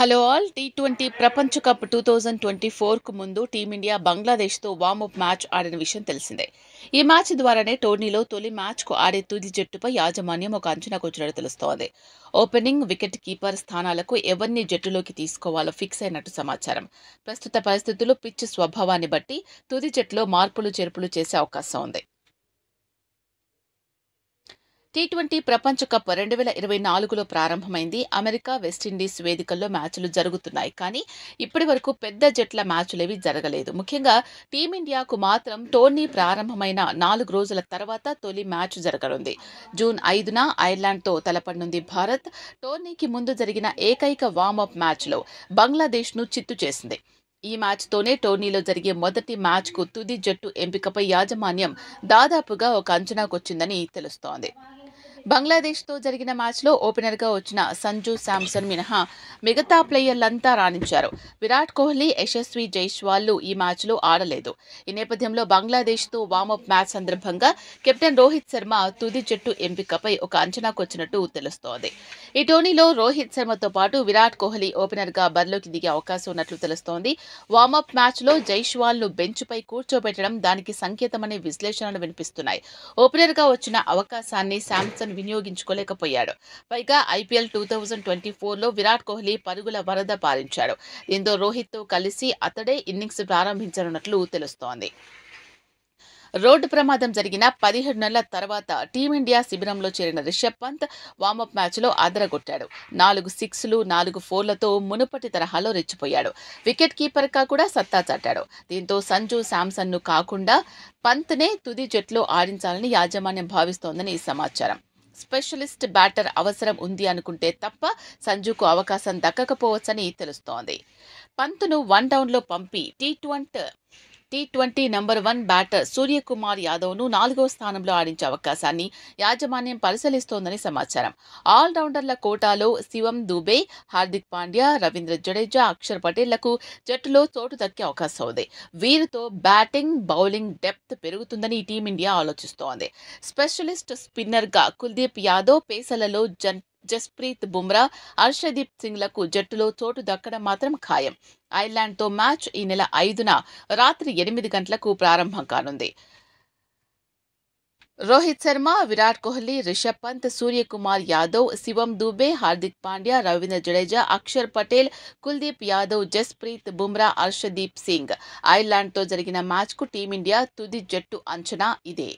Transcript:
hello all T twenty ప్రపంచ cup two thousand twenty ఫోర్కు ముందు టీమిండియా బంగ్లాదేశ్తో వార్మప్ మ్యాచ్ ఆడిన విషయం తెలిసిందే ఈ మ్యాచ్ ద్వారానే టోర్నీలో తొలి మ్యాచ్కు ఆడే తుది జట్టుపై యాజమాన్యం ఒక అంచనాకు వచ్చినట్టు తెలుస్తోంది ఓపెనింగ్ వికెట్ కీపర్ స్థానాలకు ఎవరిని జట్టులోకి తీసుకోవాలో ఫిక్స్ అయినట్టు సమాచారం ప్రస్తుత పరిస్థితుల్లో పిచ్ స్వభావాన్ని బట్టి తుది జట్టులో మార్పులు చేర్పులు చేసే అవకాశం ఉంది టీ ట్వంటీ ప్రపంచ కప్ రెండు వేల ఇరవై నాలుగులో ప్రారంభమైంది అమెరికా వెస్టిండీస్ వేదికల్లో మ్యాచ్లు జరుగుతున్నాయి కానీ ఇప్పటి వరకు పెద్ద జట్ల మ్యాచ్లేవి జరగలేదు ముఖ్యంగా టీమిండియాకు మాత్రం టోర్నీ ప్రారంభమైన నాలుగు రోజుల తర్వాత తొలి మ్యాచ్ జరగనుంది జూన్ ఐదున ఐర్లాండ్తో తలపడనుంది భారత్ టోర్నీకి ముందు జరిగిన ఏకైక వార్మప్ మ్యాచ్లో బంగ్లాదేశ్ను చిత్తు చేసింది ఈ మ్యాచ్తోనే టోర్నీలో జరిగే మొదటి మ్యాచ్కు తుది జట్టు ఎంపికపై యాజమాన్యం దాదాపుగా ఒక అంచనాకొచ్చిందని తెలుస్తోంది బంగ్లాదేశ్తో జరిగిన మ్యాచ్లో ఓపెనర్గా వచ్చిన సంజు శాంసన్ మినహా మిగతా ప్లేయర్లంతా రాణించారు విరాట్ కోహ్లీ యశస్వి జైస్వాల్లు ఈ మ్యాచ్లో ఆడలేదు ఈ నేపథ్యంలో బంగ్లాదేశ్తో వామప్ మ్యాచ్ సందర్భంగా కెప్టెన్ రోహిత్ శర్మ తుది జట్టు ఎంపికపై ఒక అంచనాకొచ్చినట్టు తెలుస్తోంది ఈ టోర్నీలో రోహిత్ శర్మతో పాటు విరాట్ కోహ్లీ ఓపెనర్గా బరిలోకి దిగే అవకాశం ఉన్నట్లు తెలుస్తోంది వార్మప్ మ్యాచ్లో జైష్వాల్ను బెంచ్పై కూర్చోబెట్టడం దానికి సంకేతమనే విశ్లేషణలు వినిపిస్తున్నాయి ఓపెనర్గా వచ్చిన అవకాశాన్ని శాంసన్ వినియోగించుకోలేకపోయాడు పైగా ఐపీఎల్ టూ థౌజండ్ ట్వంటీ ఫోర్లో విరాట్ కోహ్లీ పరుగుల వరద పాలించాడు దీంతో రోహిత్తో కలిసి అతడే ఇన్నింగ్స్ ప్రారంభించనున్నట్లు తెలుస్తోంది రోడ్డు ప్రమాదం జరిగిన పదిహేడు నెలల తర్వాత టీమిండియా శిబిరంలో చేరిన రిషబ్ పంత్ వామప్ మ్యాచ్లో అదరగొట్టాడు నాలుగు సిక్స్లు నాలుగు ఫోర్లతో మునుపటి తరహాలో రెచ్చిపోయాడు వికెట్ కీపర్గా కూడా సత్తా చాటాడు దీంతో సంజు ను కాకుండా పంత్నే తుది జట్లో ఆడించాలని యాజమాన్యం భావిస్తోందని సమాచారం స్పెషలిస్ట్ బ్యాటర్ అవసరం ఉంది అనుకుంటే తప్ప సంజుకు అవకాశం దక్కకపోవచ్చని తెలుస్తోంది పంతును వన్ డౌన్లో పంపి T twenty T twenty number one batter Suryakumar యాదవ్ను నాలుగో స్థానంలో ఆడించే అవకాశాన్ని యాజమాన్యం పరిశీలిస్తోందని సమాచారం ఆల్రౌండర్ల కోటాలో శివం దుబే హార్దిక్ పాండ్యా రవీంద్ర జడేజా అక్షర్ పటేళ్లకు జట్టులో చోటు దక్కే అవకాశం ఉంది వీరితో బ్యాటింగ్ బౌలింగ్ డెప్త్ పెరుగుతుందని టీమిండియా ఆలోచిస్తోంది స్పెషలిస్ట్ స్పిన్నర్గా కుల్దీప్ యాదవ్ పేసలలో జన్ జస్ప్రీత్ బుమ్రా హర్షదీప్ సింగ్లకు జట్టులో చోటు దక్కడం మాత్రం ఖాయం ఐర్లాండ్తో మ్యాచ్ ఈ నెల ఐదున రాత్రి ఎనిమిది గంటలకు ప్రారంభం కానుంది రోహిత్ శర్మ విరాట్ కోహ్లీ రిషబ్ పంత్ సూర్యకుమార్ యాదవ్ శివం దూబే హార్దిక్ పాండ్యా రవీంద్ర జడేజా అక్షర్ పటేల్ కుల్దీప్ యాదవ్ జస్ప్రీత్ బుమ్రా హర్షదీప్ సింగ్ ఐర్లాండ్తో జరిగిన మ్యాచ్కు టీమిండియా తుది జట్టు అంచనా ఇదే